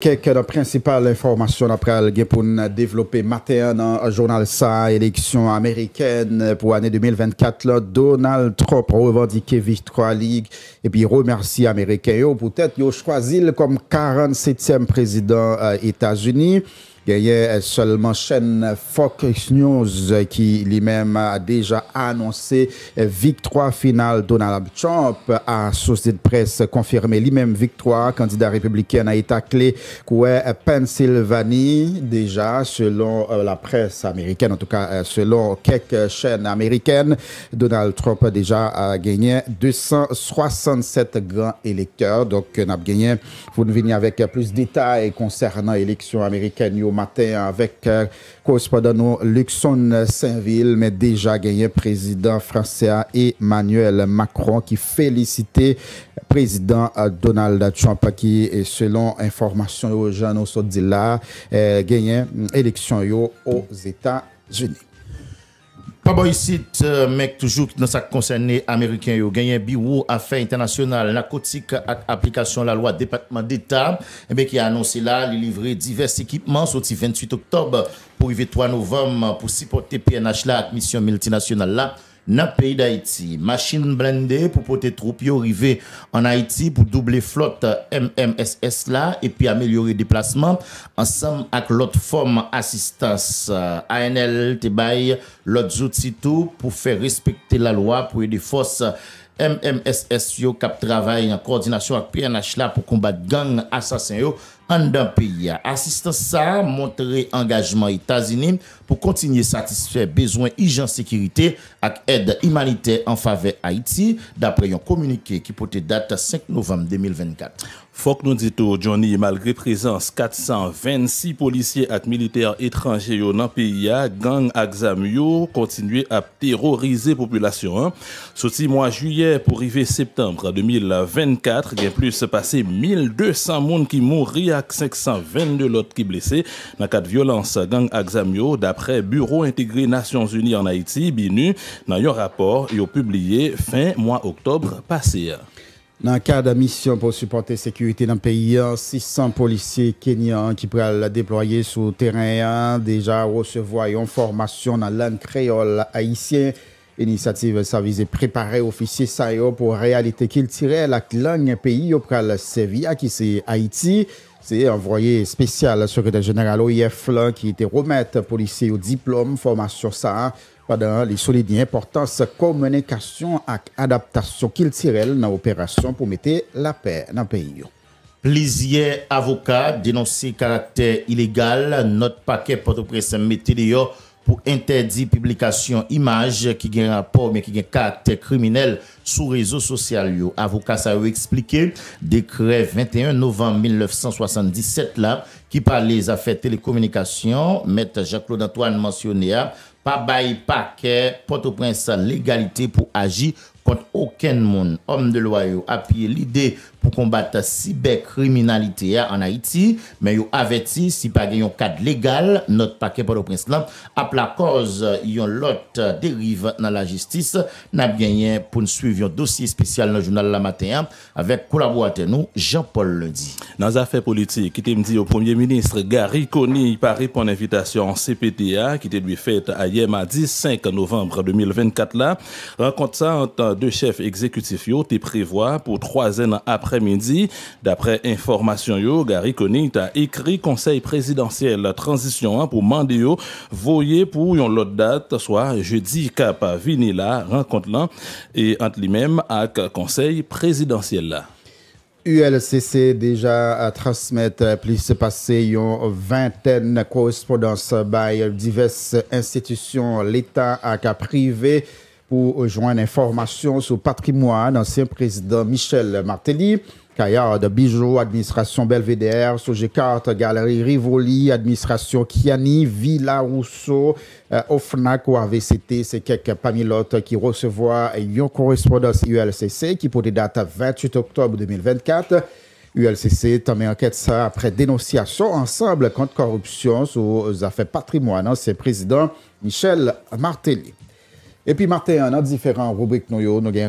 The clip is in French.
Quelques principales informations après apre pour matin dans le journal mater un journal sa élection américaine pour l'année 2024 là Donald Trump revendique Victoire League et remercie remercie pour peut-être yo choisi comme 47e président président euh, états unis il y a seulement chaîne Fox News qui lui-même a déjà annoncé victoire finale Donald Trump à société de presse confirmé lui-même victoire candidat républicain à état clé quoi Pennsylvanie déjà selon euh, la presse américaine en tout cas euh, selon quelques chaînes américaines Donald Trump a déjà a euh, gagné 267 grands électeurs donc n'a gagné vous venez avec plus de détails concernant l'élection américaine matin avec euh, correspondant nous Luxon Saint-Ville, mais déjà gagné président français Emmanuel Macron qui félicitait président euh, Donald Trump qui, euh, selon information aux gens, nous là, gagné hum, élection aux États-Unis. Pas bon ici, euh, mec, toujours dans concerné américain, yo gagné un bureau affaires internationales, narcotiques application la loi département d'État, et eh qui a annoncé là, il livrer divers équipements sorti 28 octobre pour arriver 3 novembre pour supporter PNH là, mission multinationale là le pays d'Haïti. Machine blindée pour protéger troupes yo en en Haïti pour doubler flotte MMSS et améliorer améliorer déplacement ensemble avec l'autre forme assistance ANL te l'autre outil tout pour respecter la loi pour aider forces MMSS qui cap en en coordination le PNH pour pour les gang assassin montré dan peyi a Asistans sa montre engajman Etazinim pou kontinye satisfè sécurité et sécurité ak en humanitaire en fave haïti d'après yon qui ki pote date 5 novembre 2024. Fok nou dito, Johnny, malgré présence 426 policiers ak militer etranje yo nan peyi continuent gang ak yo population. ap terorize mois Soti mwa juye pou rive septembre 2024, gen plus se pase 1200 moun qui mouri ak 522 lot ki blese nan de violans gang aksamyo d'après Bureau intégré Nations Unies en Haïti, binu nan rapport rapor yo publié fin mois octobre passé de la mission pour supporter supporte sécurité dans peyi pays, 600 qui kenyan ki pral deploye sou terrain déjà deja formation formation nan lan créole haïtienne. Inisiativ sa vize prepare ofisye sa yo pou realite kil tirel ak lang peyi yo pral sevi akise Haiti. Se envoye spesyal soukreden jeneral OIF la ki ite remet polisye yo diplom formasyon sa. Padan li soli di importans komunikasyon ak adaptasyon kil tirel nan operasyon pou mette la pey nan peyi yo. Plizye avoka denonsi karakter ilegal not pake potopresen mette li yo. pour interdire publication image qui ont un rapport mais qui ont un caractère criminel sur réseaux sociaux. Avocat ça a expliqué décret 21 novembre 1977 là qui parle des affaires télécommunications, M. Jacques-Claude Antoine mentionné hein, pas bail paquet Port-au-Prince légalité pour agir contre aucun monde. Homme de loi a appuyé l'idée Combattre combattre cybercriminalité hein, en Haïti, mais avait averti si pas un cadre légal, notre paquet pour le prince là, à la cause yon lot dérive dans la justice, n'a gagné pour nous suivre un dossier spécial dans le journal la matin hein. avec collaborateur nous Jean-Paul Lundi. Dans affaires politiques, qui me dit au premier ministre Gary Conny par répondre à l'invitation CPTA qui était lui faite hier mardi 5 novembre 2024 là, rencontre ça entre deux chefs exécutifs qui prévoit pour trois ans après midi D'après information yo, Gary Konit a écrit conseil présidentiel transition hein, pour Mandeo voyer pour une autre date, soit jeudi cap Vinila, rencontre là, et entre lui-même avec conseil présidentiel là. ULCC déjà à transmettre euh, plus passé une vingtaine correspondances by diverses institutions, l'État et privé rejoindre l'information sur sur patrimoine ancien président Michel Martelly, de Bijou, administration Belvedere, Sojekart, Galerie Rivoli, administration Kiani, Villa Rousseau, euh, Ofnac ou AVCT, c'est quelques pamilotes qui recevoir une correspondance ULCC qui pour de à 28 octobre 2024. ULCC en enquête ça après dénonciation ensemble contre corruption sous affaires patrimoine. C'est président Michel Martelly. Et puis, Martin, on a différents rubriques, nous, nous